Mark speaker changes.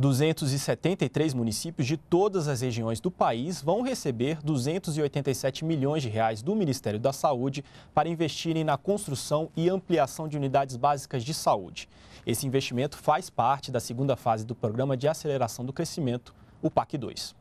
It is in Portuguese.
Speaker 1: 273 municípios de todas as regiões do país vão receber 287 milhões de reais do Ministério da Saúde para investirem na construção e ampliação de unidades básicas de saúde. Esse investimento faz parte da segunda fase do Programa de Aceleração do Crescimento, o PAC 2.